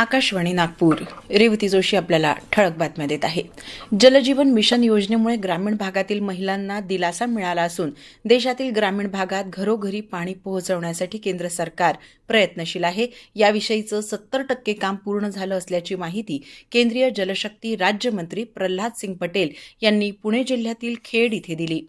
आकाशवाणी नागपूर रेवती जोशी आपल्याला ठळक बातम्या देत आहे जलजीवन मिशन योजनेमुळे ग्रामीण भागातील महिलांना दिलासा मिळाला असून देशातील ग्रामीण भागात घरोघरी पाणी पोहोचवण्यासाठी केंद्र सरकार प्रयत्नशील आहे याविषयीचं सत्तर टक्के काम पूर्ण झालं असल्याची माहिती केंद्रीय जलशक्ती राज्यमंत्री प्रल्हाद सिंग पटेल यांनी पुणे जिल्ह्यातील खेड इथे दिली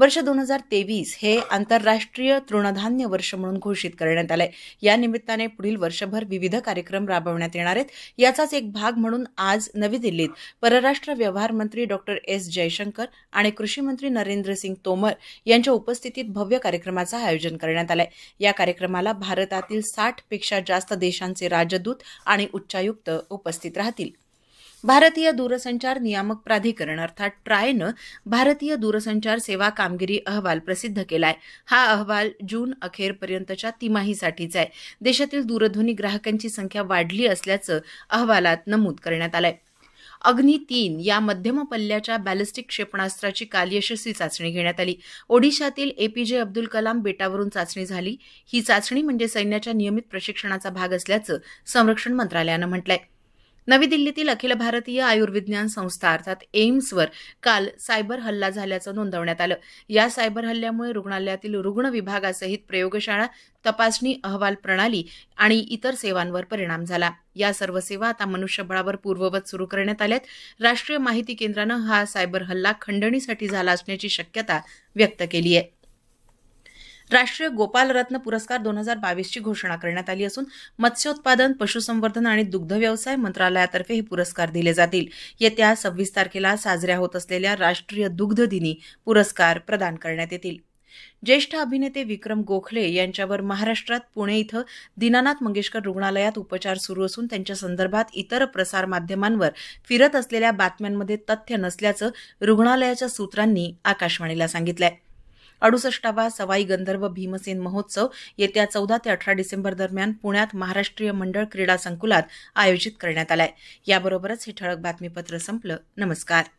वर्ष दोन हजार तेवीस हे आंतरराष्ट्रीय तृणधान्य वर्ष म्हणून घोषित करण्यात आलं या निमित्ताने पुढील वर्षभर विविध कार्यक्रम राबवण्यात येणार आहेत याचाच एक भाग म्हणून आज नवी दिल्लीत परराष्ट्र व्यवहार मंत्री डॉक्टर एस जयशंकर आणि कृषी मंत्री नरेंद्र सिंग तोमर यांच्या उपस्थितीत भव्य कार्यक्रमाचं आयोजन करण्यात आलंय या कार्यक्रमाला भारतातील साठ पेक्षा जास्त देशांचे राजदूत आणि उच्चायुक्त उपस्थित राहतील भारतीय दूरसंचार नियामक प्राधिकरण अर्थात ट्रायनं भारतीय दूरसंचार सेवा कामगिरी अहवाल प्रसिद्ध केलाय हा अहवाल जून अखेरपर्यंतच्या तिमाहीसाठीचा आहे देशातील दूरध्वनी ग्राहकांची संख्या वाढली असल्याचं अहवालात नमूद करण्यात आलंय अग्नी तीन या मध्यम पल्ल्याच्या बॅलिस्टिक क्षेपणास्त्राची काल यशस्वी चाचणी घेण्यात आली ओडिशातील एपीजे अब्दुल कलाम बेटावरून चाचणी झाली ही चाचणी म्हणजे सैन्याच्या नियमित प्रशिक्षणाचा भाग असल्याचं संरक्षण मंत्रालयानं म्हटलं आहे नवी दिल्लीतील अखिल भारतीय आयुर्विज्ञान संस्था अर्थात एम्सवर काल सायबर हल्ला झाल्याचं नोंदवण्यात आलं या सायबर हल्ल्यामुळे रुग्णालयातील रुग्ण विभागासहित प्रयोगशाळा तपासणी अहवाल प्रणाली आणि इतर सेवांवर परिणाम झाला या सर्व सेवा आता मनुष्यबळावर पूर्ववत सुरू करण्यात आल्यात राष्ट्रीय माहिती केंद्रानं हा सायबर हल्ला खंडणीसाठी झाला असण्याची शक्यता व्यक्त केली आहे राष्ट्रीय गोपालरत्न पुरस्कार दोन हजार बावीसची घोषणा करण्यात आली असून मत्स्योत्पादन पशुसंवर्धन आणि दुग्ध व्यवसाय मंत्रालयातर्फे हे पुरस्कार दिले जातील येत्या सव्वीस तारखेला साजऱ्या होत असलेल्या राष्ट्रीय दुग्ध दिनी पुरस्कार प्रदान करण्यात येतील ज्येष्ठ अभिनेते विक्रम गोखले यांच्यावर महाराष्ट्रात पुणे इथं दीनानाथ मंगेशकर रुग्णालयात उपचार सुरू असून त्यांच्या संदर्भात इतर प्रसारमाध्यमांवर फिरत असलेल्या बातम्यांमध्ये तथ्य नसल्याचं रुग्णालयाच्या सूत्रांनी आकाशवाणीला सांगितलं आहे अडुसष्टावा सवाई गंधर्व भीमसेन महोत्सव येत्या चौदा ते अठरा डिसेंबर दरम्यान पुण्यात महाराष्ट्रीय मंडळ क्रीडा संकुलात आयोजित करण्यात आलाय याबरोबरच हे ठळक बातमीपत्र संपलं नमस्कार